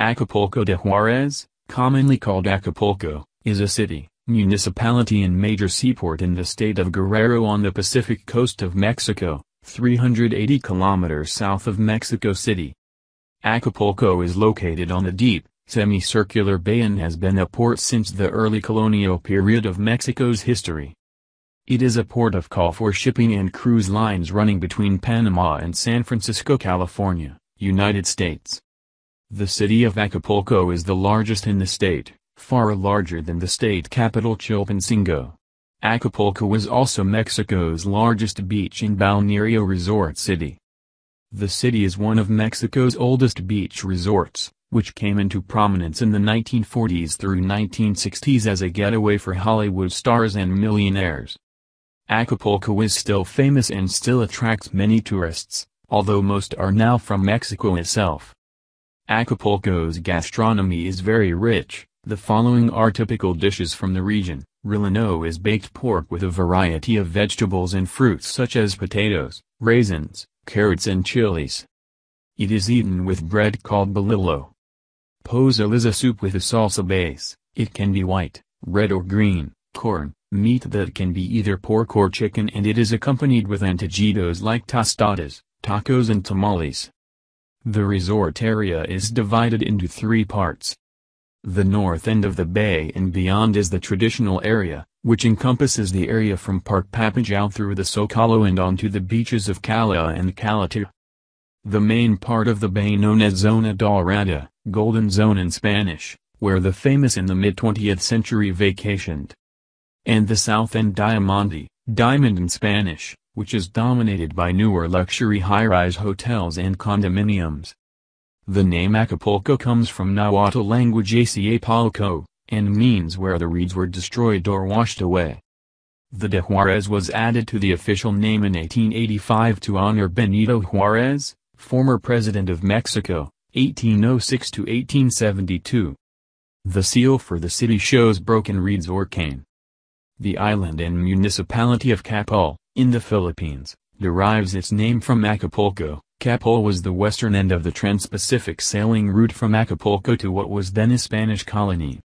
Acapulco de Juarez, commonly called Acapulco, is a city, municipality and major seaport in the state of Guerrero on the Pacific coast of Mexico, 380 kilometers south of Mexico City. Acapulco is located on a deep, semicircular bay and has been a port since the early colonial period of Mexico's history. It is a port of call for shipping and cruise lines running between Panama and San Francisco, California, United States. The city of Acapulco is the largest in the state, far larger than the state capital Chilpancingo. Acapulco is also Mexico's largest beach and balneario resort city. The city is one of Mexico's oldest beach resorts, which came into prominence in the 1940s through 1960s as a getaway for Hollywood stars and millionaires. Acapulco is still famous and still attracts many tourists, although most are now from Mexico itself. Acapulco's gastronomy is very rich. The following are typical dishes from the region. Rilano is baked pork with a variety of vegetables and fruits such as potatoes, raisins, carrots and chilies. It is eaten with bread called bolillo. Pozole is a soup with a salsa base. It can be white, red or green, corn, meat that can be either pork or chicken and it is accompanied with antojitos like tostadas, tacos and tamales. The resort area is divided into three parts. The north end of the bay and beyond is the traditional area, which encompasses the area from Park Papajao through the Socalo and onto the beaches of Cala and Calatu. The main part of the bay known as Zona Dorada, Golden Zone in Spanish, where the famous in the mid-20th century vacationed. And the south end Diamante, Diamond in Spanish, which is dominated by newer luxury high-rise hotels and condominiums. The name Acapulco comes from Nahuatl language Acapulco and means where the reeds were destroyed or washed away. The de Juarez was added to the official name in 1885 to honor Benito Juarez, former president of Mexico, 1806-1872. The seal for the city shows broken reeds or cane. The island and municipality of Capul, in the Philippines, derives its name from Acapulco. Capul was the western end of the trans-Pacific sailing route from Acapulco to what was then a Spanish colony.